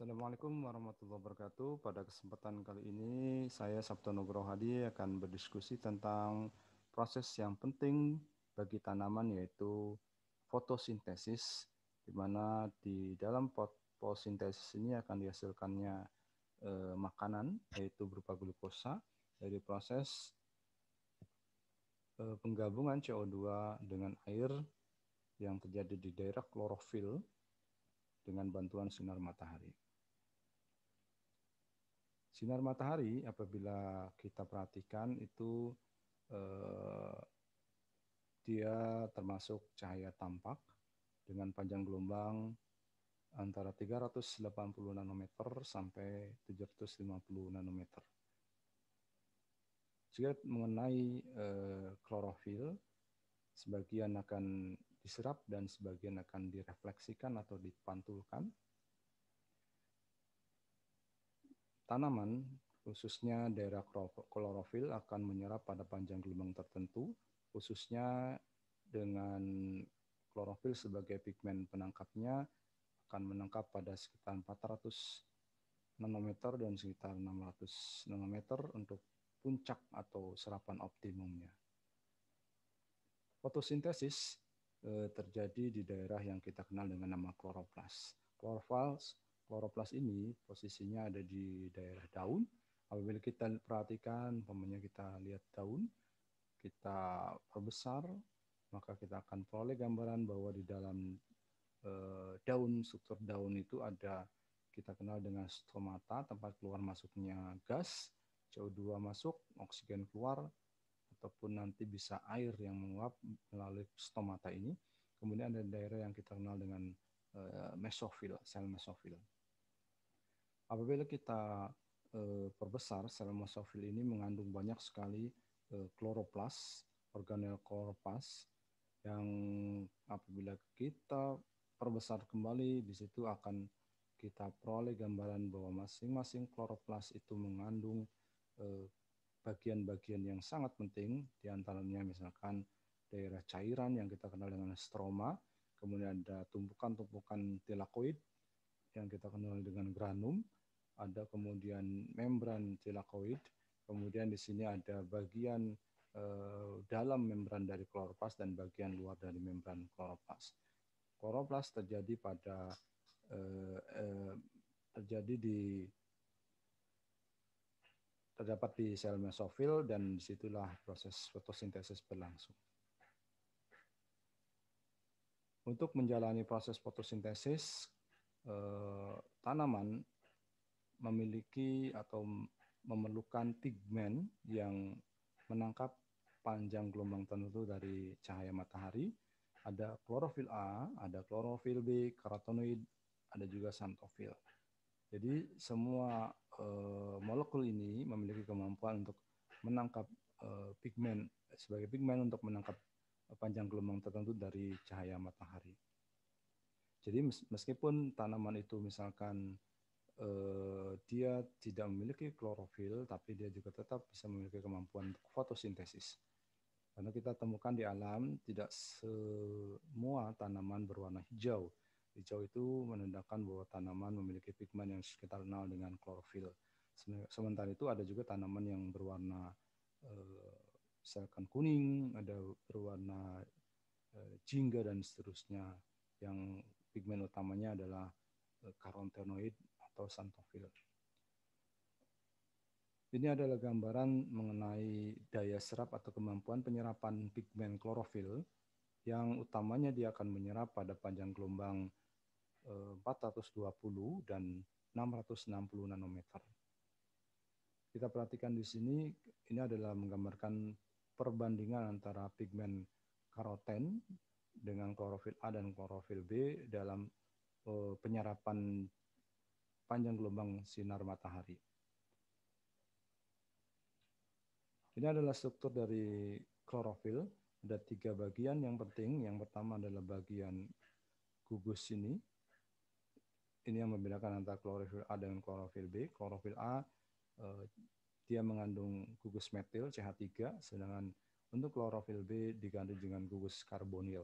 Assalamualaikum warahmatullahi wabarakatuh. Pada kesempatan kali ini, saya Sabto Nugroho Hadi akan berdiskusi tentang proses yang penting bagi tanaman yaitu fotosintesis, di mana di dalam fotosintesis ini akan dihasilkannya eh, makanan yaitu berupa glukosa dari proses eh, penggabungan CO2 dengan air yang terjadi di daerah klorofil dengan bantuan sinar matahari. Sinar matahari apabila kita perhatikan itu eh, dia termasuk cahaya tampak dengan panjang gelombang antara 380 nanometer sampai 750 nanometer. Jika mengenai eh, klorofil, sebagian akan diserap dan sebagian akan direfleksikan atau dipantulkan Tanaman, khususnya daerah klorofil, akan menyerap pada panjang gelombang tertentu, khususnya dengan klorofil sebagai pigmen penangkapnya akan menangkap pada sekitar 400 nanometer dan sekitar 600 nanometer untuk puncak atau serapan optimumnya. Fotosintesis eh, terjadi di daerah yang kita kenal dengan nama kloroplas. Kloroplas kloroplas ini posisinya ada di daerah daun. Apabila kita perhatikan, umpamanya kita lihat daun, kita perbesar, maka kita akan peroleh gambaran bahwa di dalam e, daun, struktur daun itu ada kita kenal dengan stomata, tempat keluar masuknya gas, CO2 masuk, oksigen keluar, ataupun nanti bisa air yang menguap melalui stomata ini. Kemudian ada daerah yang kita kenal dengan eh, mesofil, sel mesofil apabila kita eh, perbesar sel mesofil ini mengandung banyak sekali eh, kloroplas, organel kloroplas yang apabila kita perbesar kembali di situ akan kita peroleh gambaran bahwa masing-masing kloroplas itu mengandung eh, bagian-bagian eh, yang sangat penting di antaranya misalkan daerah cairan yang kita kenal dengan stroma, kemudian ada tumpukan-tumpukan tilakoid yang kita kenal dengan granum, ada kemudian membran tilakoid, kemudian di sini ada bagian eh, dalam membran dari kloroplas dan bagian luar dari membran kloroplas. Kloroplas terjadi pada eh, eh, terjadi di terdapat di sel mesofil dan disitulah proses fotosintesis berlangsung. Untuk menjalani proses fotosintesis, eh, tanaman memiliki atau memerlukan pigmen yang menangkap panjang gelombang tertentu dari cahaya matahari. Ada klorofil A, ada klorofil B, karotenoid, ada juga santofil. Jadi semua eh, molekul ini memiliki kemampuan untuk menangkap eh, pigmen sebagai pigmen untuk menangkap panjang gelombang tertentu dari cahaya matahari. Jadi meskipun tanaman itu misalkan eh, dia tidak memiliki klorofil, tapi dia juga tetap bisa memiliki kemampuan fotosintesis. Karena kita temukan di alam tidak semua tanaman berwarna hijau. Hijau itu menandakan bahwa tanaman memiliki pigmen yang kita kenal dengan klorofil. Sementara itu ada juga tanaman yang berwarna eh, misalkan kuning, ada berwarna eh, jingga dan seterusnya yang pigmen utamanya adalah eh, karotenoid atau santofil. Ini adalah gambaran mengenai daya serap atau kemampuan penyerapan pigmen klorofil yang utamanya dia akan menyerap pada panjang gelombang 420 eh, dan 660 nanometer. Kita perhatikan di sini, ini adalah menggambarkan perbandingan antara pigmen karoten dengan klorofil A dan klorofil B dalam eh, penyerapan panjang gelombang sinar matahari. Ini adalah struktur dari klorofil. Ada tiga bagian yang penting. Yang pertama adalah bagian gugus ini. Ini yang membedakan antara klorofil A dengan klorofil B. Klorofil A eh, dia mengandung gugus metil CH3, sedangkan untuk klorofil B diganti dengan gugus karbonil.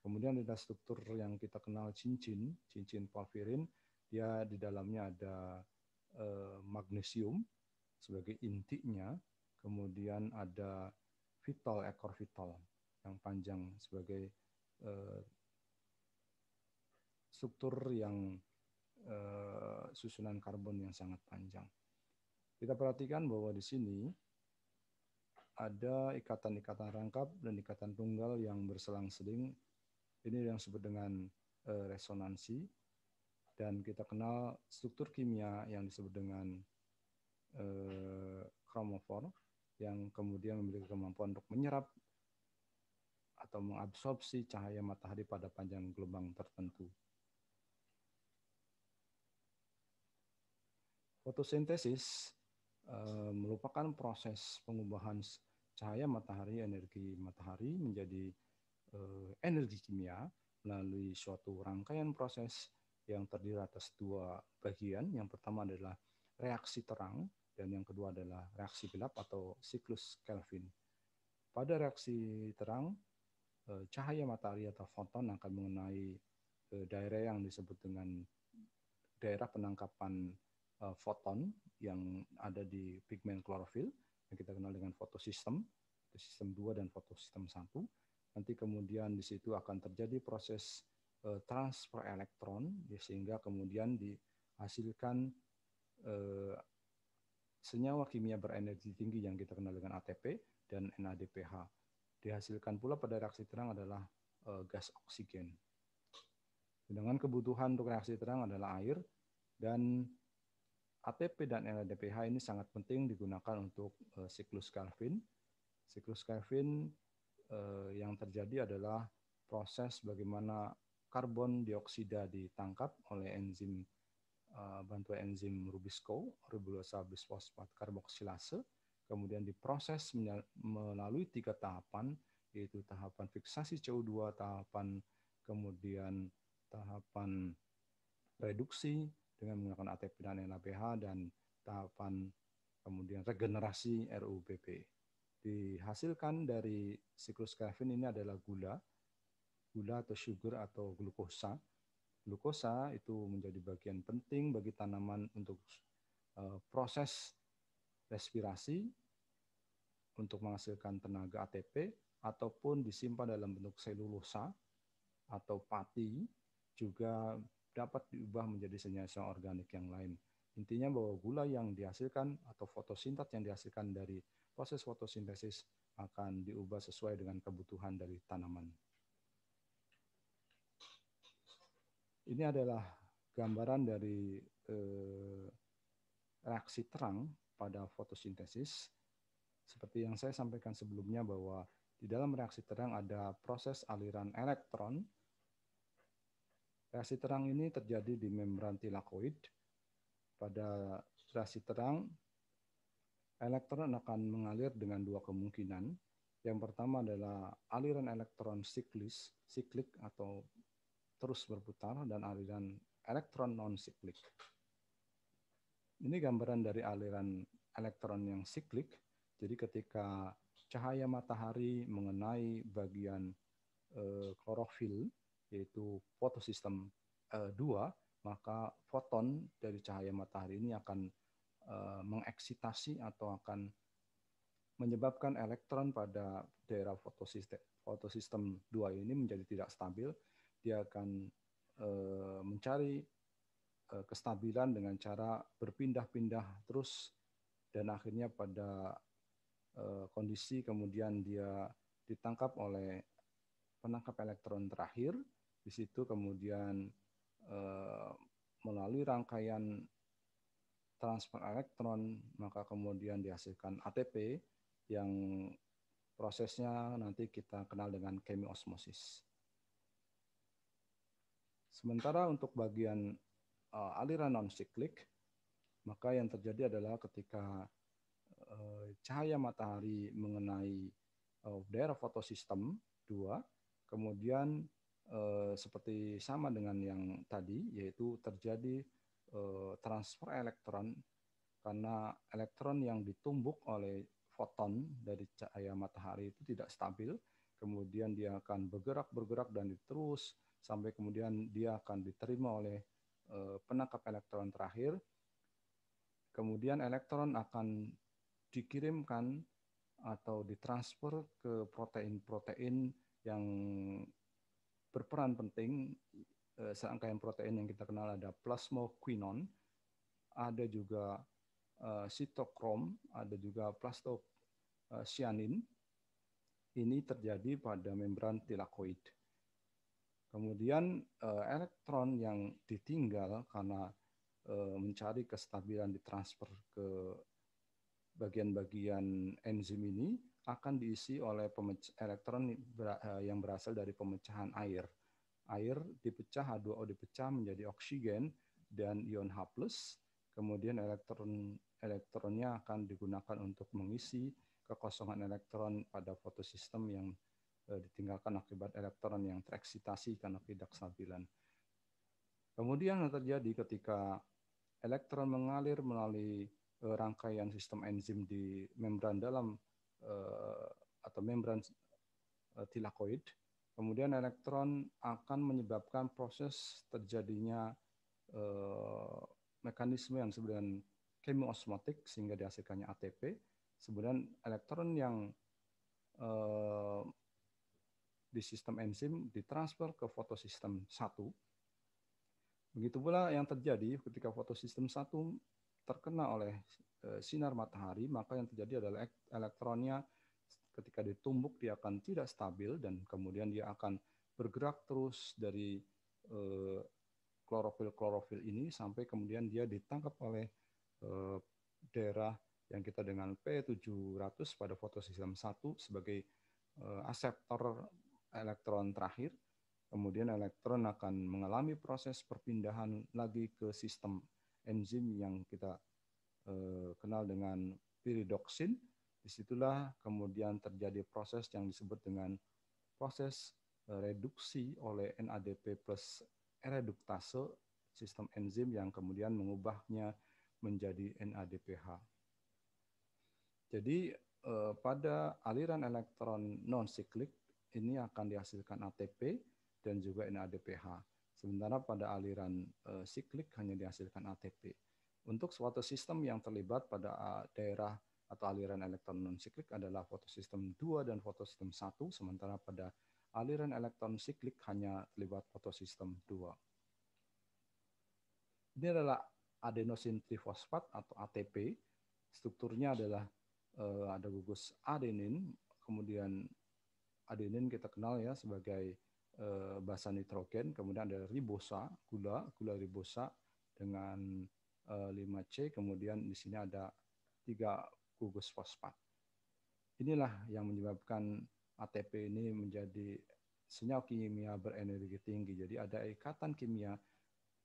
Kemudian ada struktur yang kita kenal cincin, cincin porfirin, dia di dalamnya ada eh, magnesium sebagai intinya, kemudian ada vital ekor vital yang panjang sebagai eh, struktur yang eh, susunan karbon yang sangat panjang. Kita perhatikan bahwa di sini ada ikatan-ikatan rangkap dan ikatan tunggal yang berselang-seling. Ini yang disebut dengan eh, resonansi dan kita kenal struktur kimia yang disebut dengan eh, kromofor yang kemudian memiliki kemampuan untuk menyerap atau mengabsorpsi cahaya matahari pada panjang gelombang tertentu. Fotosintesis eh, merupakan proses pengubahan cahaya matahari energi matahari menjadi eh, energi kimia melalui suatu rangkaian proses yang terdiri atas dua bagian. Yang pertama adalah reaksi terang dan yang kedua adalah reaksi gelap atau siklus Kelvin. Pada reaksi terang, eh, cahaya matahari atau foton akan mengenai eh, daerah yang disebut dengan daerah penangkapan eh, foton yang ada di pigmen klorofil yang kita kenal dengan fotosistem, fotosistem 2 dan fotosistem 1. Nanti kemudian di situ akan terjadi proses Eh, transfer elektron ya, sehingga kemudian dihasilkan eh, senyawa kimia berenergi tinggi yang kita kenal dengan ATP dan NADPH. Dihasilkan pula pada reaksi terang adalah eh, gas oksigen. Dengan kebutuhan untuk reaksi terang adalah air dan ATP dan NADPH ini sangat penting digunakan untuk eh, siklus Calvin. Siklus Calvin eh, yang terjadi adalah proses bagaimana karbon dioksida ditangkap oleh enzim eh, bantu enzim Rubisco, ribulosa bisfosfat karboksilase, kemudian diproses melalui tiga tahapan, yaitu tahapan fiksasi CO2, tahapan kemudian tahapan reduksi dengan menggunakan ATP dan NAPH, dan tahapan kemudian regenerasi RUBP. Dihasilkan dari siklus Kravin ini adalah gula gula atau sugar atau glukosa. Glukosa itu menjadi bagian penting bagi tanaman untuk eh, proses respirasi untuk menghasilkan tenaga ATP ataupun disimpan dalam bentuk selulosa atau pati juga dapat diubah menjadi senyawa organik yang lain. Intinya bahwa gula yang dihasilkan atau fotosintet yang dihasilkan dari proses fotosintesis akan diubah sesuai dengan kebutuhan dari tanaman. Ini adalah gambaran dari eh, reaksi terang pada fotosintesis. Seperti yang saya sampaikan sebelumnya bahwa di dalam reaksi terang ada proses aliran elektron. Reaksi terang ini terjadi di membran tilakoid. Pada reaksi terang, elektron akan mengalir dengan dua kemungkinan. Yang pertama adalah aliran elektron siklis, siklik atau terus berputar dan aliran elektron non-siklik. Ini gambaran dari aliran elektron yang siklik. Jadi ketika cahaya matahari mengenai bagian eh, klorofil, yaitu fotosistem eh, 2, maka foton dari cahaya matahari ini akan eh, mengeksitasi atau akan menyebabkan elektron pada daerah fotosistem, fotosistem 2 ini menjadi tidak stabil dia akan eh, mencari eh, kestabilan dengan cara berpindah-pindah terus dan akhirnya pada eh, kondisi kemudian dia ditangkap oleh penangkap elektron terakhir di situ kemudian melalui rangkaian transfer elektron maka kemudian dihasilkan ATP yang prosesnya nanti kita kenal dengan kemiosmosis. Sementara untuk bagian uh, aliran non siklik maka yang terjadi adalah ketika uh, cahaya matahari mengenai uh, daerah fotosistem dua kemudian uh, seperti sama dengan yang tadi yaitu terjadi uh, transfer elektron karena elektron yang ditumbuk oleh foton dari cahaya matahari itu tidak stabil kemudian dia akan bergerak bergerak dan terus sampai kemudian dia akan diterima oleh eh, penangkap elektron terakhir. Kemudian elektron akan dikirimkan atau ditransfer ke protein-protein yang berperan penting eh, serangkaian protein yang kita kenal ada plasmoquinon, ada juga eh, sitokrom, ada juga plastocyanin. Ini terjadi pada membran tilakoid. Kemudian eh, elektron yang ditinggal karena eh, mencari kestabilan ditransfer ke bagian-bagian enzim ini akan diisi oleh elektron eh, yang berasal dari pemecahan air. Air dipecah H2O dipecah menjadi oksigen dan ion H+. Kemudian elektron elektronnya akan digunakan untuk mengisi kekosongan elektron pada fotosistem yang Eh, ditinggalkan akibat elektron yang tereksitasi karena ketidakstabilan. Kemudian yang terjadi ketika elektron mengalir melalui eh, rangkaian sistem enzim di membran dalam eh, atau membran tilakoid, kemudian elektron akan menyebabkan proses terjadinya mekanisme yang sebenarnya kemiosmotik sehingga dihasilkannya ATP. Sebenarnya elektron yang di sistem enzim ditransfer ke fotosistem 1. Begitu pula yang terjadi ketika fotosistem 1 terkena oleh eh, sinar matahari, maka yang terjadi adalah elektronnya ketika ditumbuk dia akan tidak stabil dan kemudian dia akan bergerak terus dari eh, klorofil-klorofil ini sampai kemudian dia ditangkap oleh eh, daerah yang kita dengan P700 pada fotosistem 1 sebagai aseptor elektron terakhir, kemudian elektron akan mengalami proses perpindahan lagi ke sistem enzim yang kita eh, kenal dengan piridoksin. Disitulah kemudian terjadi proses yang disebut dengan proses reduksi oleh NADP plus reduktase sistem enzim yang kemudian mengubahnya menjadi NADPH. Jadi eh, pada aliran elektron non siklik ini akan dihasilkan ATP dan juga NADPH. Sementara pada aliran e, siklik hanya dihasilkan ATP. Untuk suatu sistem yang terlibat pada eh, daerah atau aliran elektron non siklik adalah fotosistem 2 dan fotosistem 1, sementara pada aliran elektron siklik hanya terlibat fotosistem 2. Ini adalah adenosin trifosfat atau ATP. Strukturnya adalah e, ada gugus adenin, kemudian adenin kita kenal ya sebagai eh, basa nitrogen, kemudian ada ribosa, gula, gula ribosa dengan 5C, eh, kemudian di sini ada 3 gugus fosfat. Inilah yang menyebabkan ATP ini menjadi senyawa kimia berenergi tinggi. Jadi ada ikatan kimia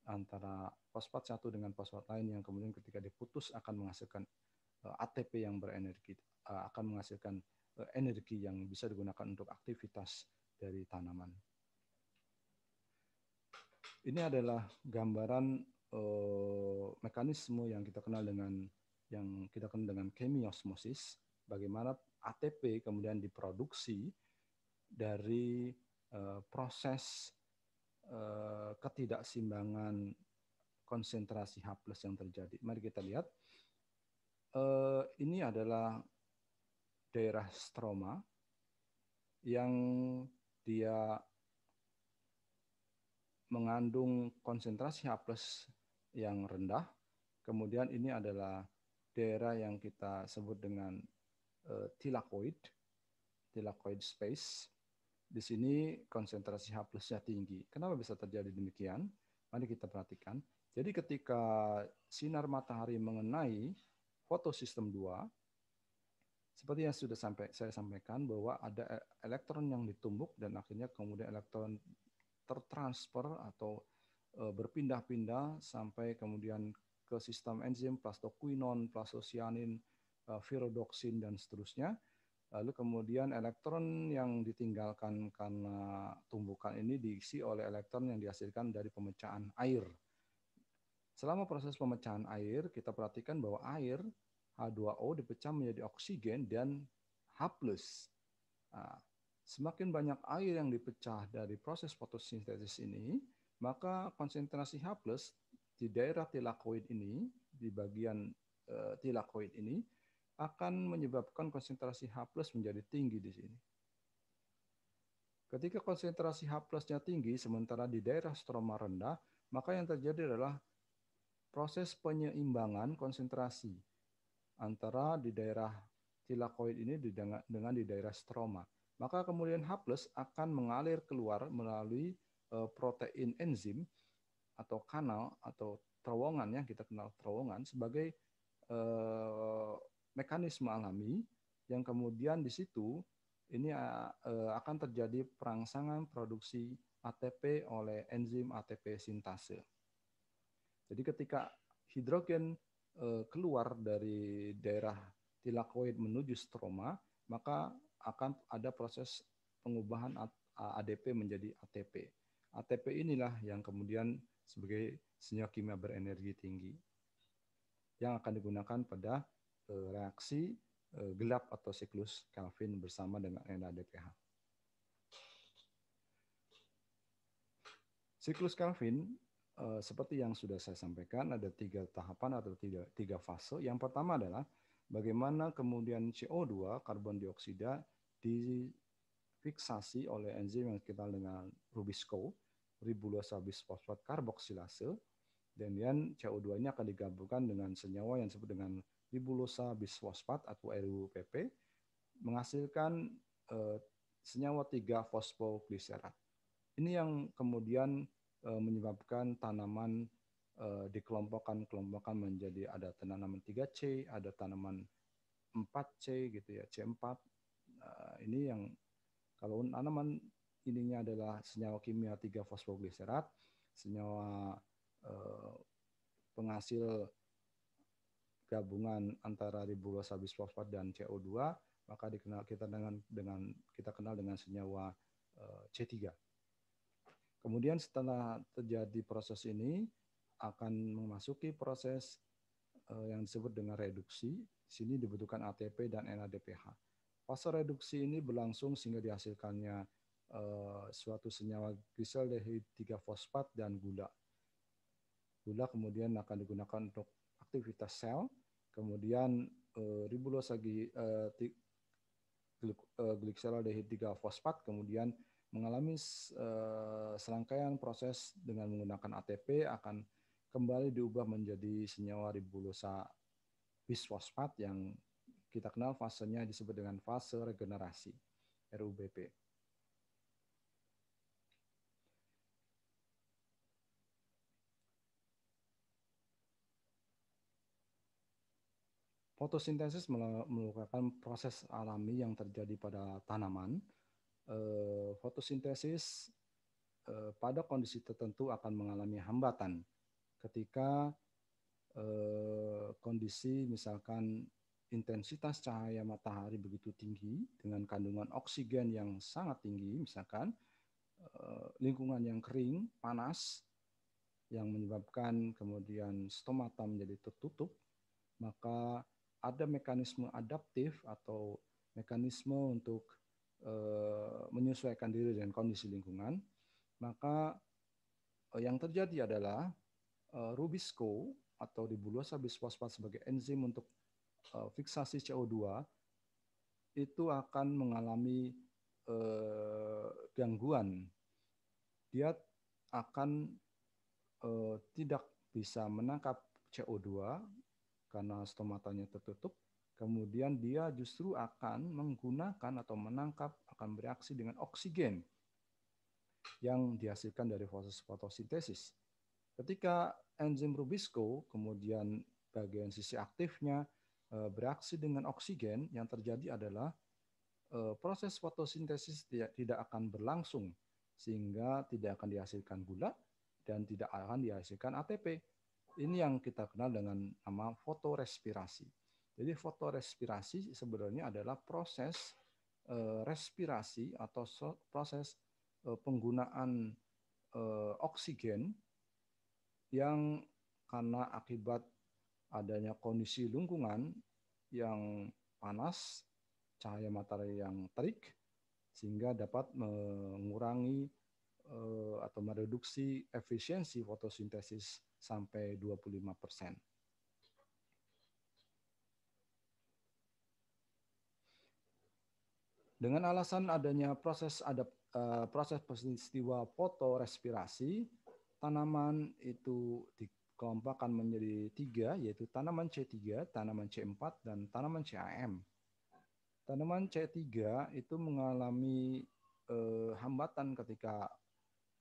antara fosfat satu dengan fosfat lain yang kemudian ketika diputus akan menghasilkan eh, ATP yang berenergi akan menghasilkan Eh, energi yang bisa digunakan untuk aktivitas dari tanaman. Ini adalah gambaran eh, mekanisme yang kita kenal dengan yang kita kenal dengan kemiosmosis, bagaimana ATP kemudian diproduksi dari eh, proses ketidaksimbangan konsentrasi H+ yang terjadi. Mari kita lihat. ini adalah daerah stroma yang dia mengandung konsentrasi H+ yang rendah. Kemudian ini adalah daerah yang kita sebut dengan uh, tilakoid, tilakoid space. Di sini konsentrasi H nya tinggi. Kenapa bisa terjadi demikian? Mari kita perhatikan. Jadi ketika sinar matahari mengenai fotosistem 2, seperti yang sudah sampai saya sampaikan bahwa ada e, elektron yang ditumbuk dan akhirnya kemudian elektron tertransfer atau e, berpindah-pindah sampai kemudian ke sistem enzim plastoquinon, plastosianin, e, virodoksin dan seterusnya. Lalu kemudian elektron yang ditinggalkan karena tumbukan ini diisi oleh elektron yang dihasilkan dari pemecahan air. Selama proses pemecahan air, kita perhatikan bahwa air H2O dipecah menjadi oksigen dan H+. Nah, semakin banyak air yang dipecah dari proses fotosintesis ini, maka konsentrasi H+ di daerah tilakoid ini, di bagian eh, tilakoid ini akan menyebabkan konsentrasi H+ menjadi tinggi di sini. Ketika konsentrasi H+-nya tinggi sementara di daerah stroma rendah, maka yang terjadi adalah proses penyeimbangan konsentrasi antara di daerah tilakoid ini dengan di daerah stroma. Maka kemudian H+ akan mengalir keluar melalui eh, protein enzim atau kanal atau terowongan yang kita kenal terowongan sebagai eh, mekanisme alami yang kemudian di situ ini eh, akan terjadi perangsangan produksi ATP oleh enzim ATP sintase. Jadi ketika hidrogen Eh, keluar dari daerah tilakoid menuju stroma, maka akan ada proses pengubahan ADP menjadi ATP. ATP inilah yang kemudian sebagai senyawa kimia berenergi tinggi yang akan digunakan pada eh, reaksi eh, gelap atau siklus Calvin bersama dengan NADPH. Siklus Calvin uh, seperti yang sudah saya sampaikan ada tiga tahapan atau tiga, tiga fase. Yang pertama adalah bagaimana kemudian CO2 karbon dioksida difiksasi oleh enzim yang kita dengan Rubisco ribulosa bisfosfat karboksilase dan yang CO2 nya akan digabungkan dengan senyawa yang disebut dengan ribulosa bisfosfat atau RUPP menghasilkan uh, senyawa 3 fosfoglycerat. Ini yang kemudian Eh, menyebabkan tanaman eh, dikelompokkan-kelompokkan menjadi ada tanaman 3C, ada tanaman 4C gitu ya, C4. Nah, ini yang kalau tanaman ininya adalah senyawa kimia 3 fosfogliserat, senyawa eh, penghasil gabungan antara ribulosa bisfosfat dan CO2, maka dikenal kita dengan dengan kita kenal dengan senyawa C3 Kemudian setelah terjadi proses ini akan memasuki proses eh, yang disebut dengan reduksi. Di sini dibutuhkan ATP dan NADPH. Fase reduksi ini berlangsung sehingga dihasilkannya eh, suatu senyawa glyceraldehyde 3 fosfat dan gula. Gula kemudian akan digunakan untuk aktivitas sel, kemudian eh, ribulosa glyceraldehyde 3 fosfat kemudian mengalami uh, serangkaian proses dengan menggunakan ATP akan kembali diubah menjadi senyawa ribulosa bisfosfat yang kita kenal fasenya disebut dengan fase regenerasi RUBP. Fotosintesis merupakan proses alami yang terjadi pada tanaman eh, fotosintesis eh, pada kondisi tertentu akan mengalami hambatan ketika eh, kondisi misalkan intensitas cahaya matahari begitu tinggi dengan kandungan oksigen yang sangat tinggi misalkan eh, lingkungan yang kering panas yang menyebabkan kemudian stomata menjadi tertutup maka ada mekanisme adaptif atau mekanisme untuk Eh, menyesuaikan diri dengan kondisi lingkungan, maka eh, yang terjadi adalah eh, rubisco atau ribulosa bisfosfat sebagai enzim untuk fiksasi CO2 itu akan mengalami gangguan. Dia akan tidak bisa menangkap CO2 karena stomatanya tertutup kemudian dia justru akan menggunakan atau menangkap akan bereaksi dengan oksigen yang dihasilkan dari proses fotosintesis. Ketika enzim Rubisco kemudian bagian sisi aktifnya e, bereaksi dengan oksigen yang terjadi adalah e, proses fotosintesis tidak akan berlangsung sehingga tidak akan dihasilkan gula dan tidak akan dihasilkan ATP. Ini yang kita kenal dengan nama fotorespirasi. Jadi fotorespirasi sebenarnya adalah proses eh, respirasi atau proses eh, penggunaan eh, oksigen yang karena akibat adanya kondisi lingkungan yang panas, cahaya matahari yang terik, sehingga dapat mengurangi atau mereduksi efisiensi fotosintesis sampai 25 persen. Dengan alasan adanya proses ada uh, eh, proses peristiwa fotorespirasi, tanaman itu dikelompokkan menjadi tiga, yaitu tanaman C3, tanaman C4, dan tanaman CAM. Tanaman C3 itu mengalami uh, hambatan ketika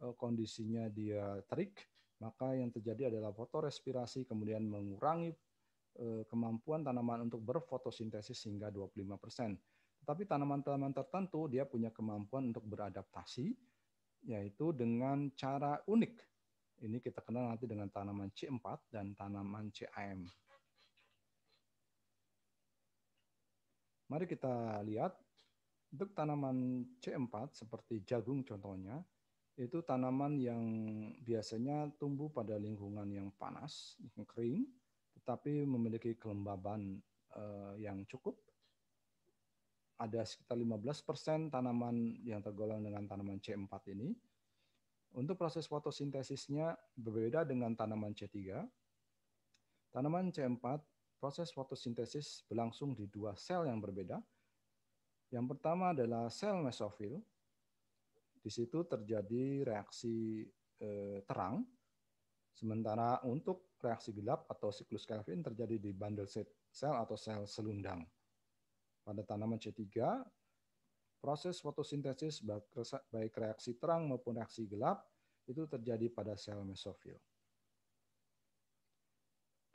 uh, kondisinya dia terik, maka yang terjadi adalah fotorespirasi kemudian mengurangi kemampuan tanaman untuk berfotosintesis hingga 25 persen tapi tanaman-tanaman tertentu dia punya kemampuan untuk beradaptasi, yaitu dengan cara unik. Ini kita kenal nanti dengan tanaman C4 dan tanaman CAM. Mari kita lihat untuk tanaman C4 seperti jagung contohnya, itu tanaman yang biasanya tumbuh pada lingkungan yang panas, yang kering, tetapi memiliki kelembaban eh, yang cukup ada sekitar 15% tanaman yang tergolong dengan tanaman C4 ini. Untuk proses fotosintesisnya berbeda dengan tanaman C3. Tanaman C4 proses fotosintesis berlangsung di dua sel yang berbeda. Yang pertama adalah sel mesofil. Di situ terjadi reaksi eh, terang Sementara untuk reaksi gelap atau siklus Kelvin terjadi di bundle cell atau sel selundang. Pada tanaman C3, proses fotosintesis baik reaksi terang maupun reaksi gelap itu terjadi pada sel mesofil.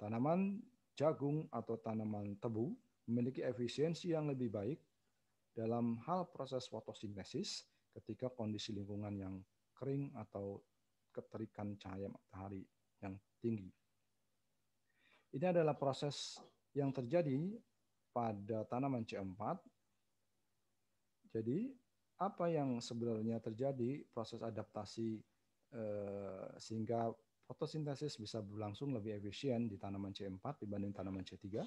Tanaman jagung atau tanaman tebu memiliki efisiensi yang lebih baik dalam hal proses fotosintesis ketika kondisi lingkungan yang kering atau keterikan cahaya matahari yang tinggi. Ini adalah proses yang terjadi pada tanaman C4. Jadi apa yang sebenarnya terjadi proses adaptasi eh, sehingga fotosintesis bisa berlangsung lebih efisien di tanaman C4 dibanding tanaman C3.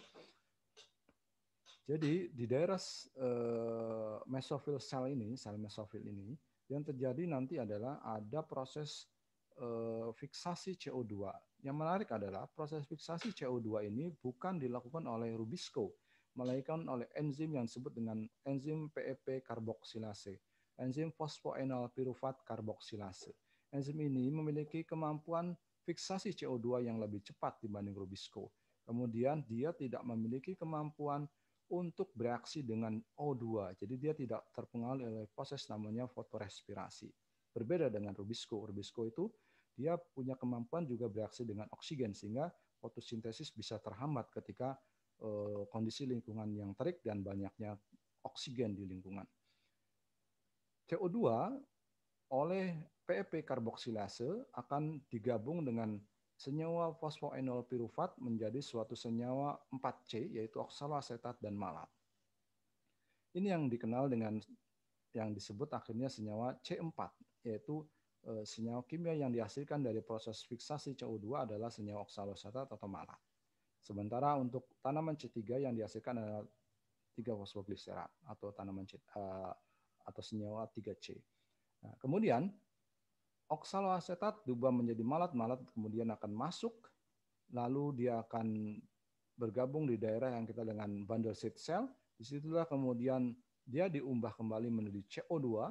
Jadi di daerah eh, mesofil sel ini, sel mesofil ini, yang terjadi nanti adalah ada proses eh, fiksasi CO2. Yang menarik adalah proses fiksasi CO2 ini bukan dilakukan oleh Rubisco, melainkan oleh enzim yang disebut dengan enzim PEP e karboksilase, enzim fosfoenol pirufat karboksilase. Enzim ini memiliki kemampuan fiksasi CO2 yang lebih cepat dibanding Rubisco. Kemudian dia tidak memiliki kemampuan untuk bereaksi dengan O2. Jadi dia tidak terpengaruh oleh proses namanya fotorespirasi. Berbeda dengan Rubisco. Rubisco itu dia punya kemampuan juga bereaksi dengan oksigen sehingga fotosintesis bisa terhambat ketika Eh, kondisi lingkungan yang terik dan banyaknya oksigen di lingkungan. CO2 oleh PEP karboksilase akan digabung dengan senyawa fosfoenol pirufat menjadi suatu senyawa 4C yaitu oksaloasetat dan malat. Ini yang dikenal dengan yang disebut akhirnya senyawa C4 yaitu eh, senyawa kimia yang dihasilkan dari proses fiksasi CO2 adalah senyawa oksaloasetat atau malat. Sementara untuk tanaman C3 yang dihasilkan adalah 3 fosfogliserat atau tanaman C, uh, atau senyawa 3C. Nah, kemudian oksaloasetat diubah menjadi malat-malat kemudian akan masuk lalu dia akan bergabung di daerah yang kita dengan bundle seed cell. Disitulah kemudian dia diubah kembali menjadi CO2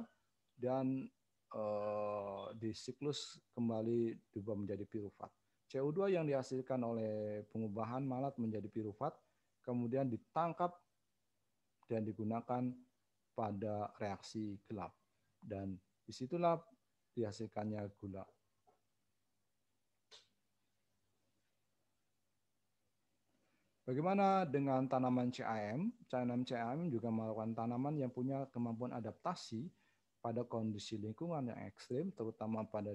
dan uh, di siklus kembali diubah menjadi piruvat. CO2 yang dihasilkan oleh pengubahan malat menjadi pirufat kemudian ditangkap dan digunakan pada reaksi gelap. Dan disitulah dihasilkannya gula. Bagaimana dengan tanaman CAM? Tanaman CAM juga melakukan tanaman yang punya kemampuan adaptasi pada kondisi lingkungan yang ekstrim, terutama pada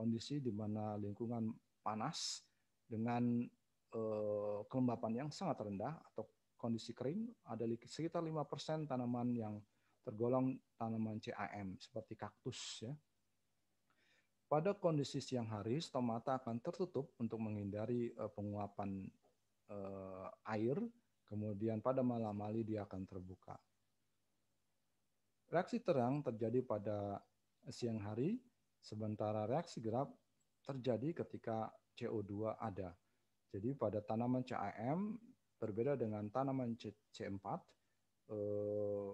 kondisi di mana lingkungan panas dengan eh, kelembapan yang sangat rendah atau kondisi kering, ada sekitar 5% tanaman yang tergolong tanaman CAM seperti kaktus ya. Pada kondisi siang hari, stomata akan tertutup untuk menghindari eh, penguapan eh, air, kemudian pada malam hari dia akan terbuka. Reaksi terang terjadi pada siang hari Sementara reaksi gerak terjadi ketika CO2 ada. Jadi pada tanaman CAM berbeda dengan tanaman C4, eh,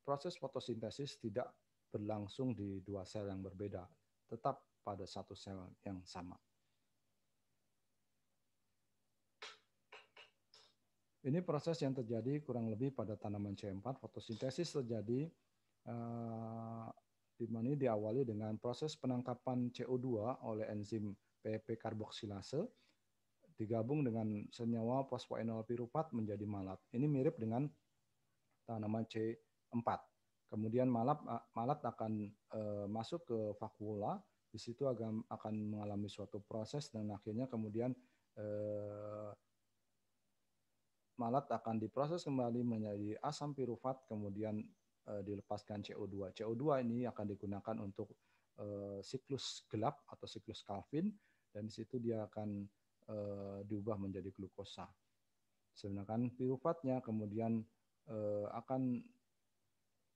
proses fotosintesis tidak berlangsung di dua sel yang berbeda, tetap pada satu sel yang sama. Ini proses yang terjadi kurang lebih pada tanaman C4, fotosintesis terjadi eh, di mana diawali dengan proses penangkapan CO2 oleh enzim PP karboksilase digabung dengan senyawa fosfoenol piruvat menjadi malat. Ini mirip dengan tanaman C4. Kemudian malat malat akan e, masuk ke vakuola, di situ akan akan mengalami suatu proses dan akhirnya kemudian e, malat akan diproses kembali menjadi asam piruvat kemudian Eh, dilepaskan CO2. CO2 ini akan digunakan untuk eh, siklus gelap atau siklus Calvin dan di situ dia akan eh, diubah menjadi glukosa. Sedangkan piruvatnya kemudian akan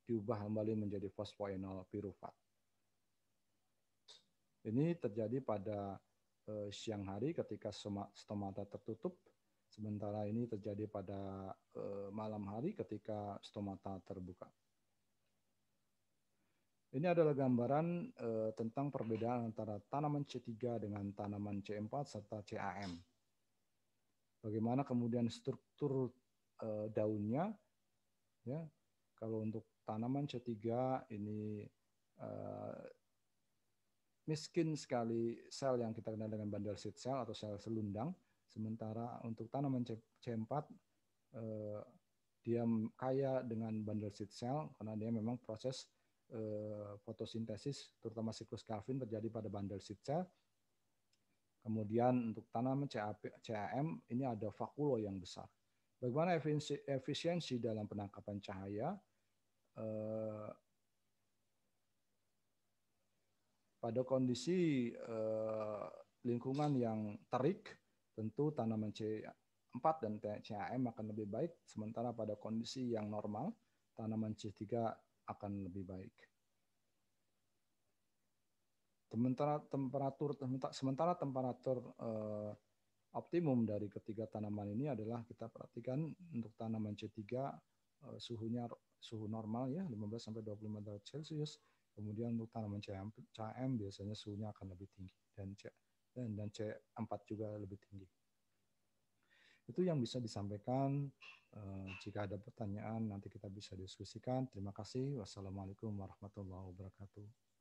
diubah kembali menjadi fosfoenol piruvat. Ini terjadi pada siang hari ketika stomata tertutup, sementara ini terjadi pada malam hari ketika stomata terbuka. Ini adalah gambaran eh, tentang perbedaan antara tanaman C3 dengan tanaman C4 serta CAM. Bagaimana kemudian struktur eh, daunnya? Ya, kalau untuk tanaman C3 ini eh, miskin sekali sel yang kita kenal dengan bundle seed cell atau sel selundang. Sementara untuk tanaman C C4 dia kaya dengan bundle seed cell karena dia memang proses Eh, fotosintesis terutama siklus Calvin terjadi pada bandel seed Kemudian untuk tanaman CAM ini ada fakulo yang besar. Bagaimana efisiensi dalam penangkapan cahaya? Eh, pada kondisi eh, lingkungan yang terik, tentu tanaman C4 dan CAM akan lebih baik. Sementara pada kondisi yang normal, tanaman C3 akan lebih baik. Sementara temperatur sementara temperatur eh, optimum dari ketiga tanaman ini adalah kita perhatikan untuk tanaman C3 eh, suhunya suhu normal ya 15 sampai 25 derajat Celcius. Kemudian untuk tanaman CM, CM biasanya suhunya akan lebih tinggi dan C dan C4 juga lebih tinggi. Itu yang bisa disampaikan. Eh, jika ada pertanyaan, nanti kita bisa diskusikan. Terima kasih. Wassalamualaikum warahmatullahi wabarakatuh.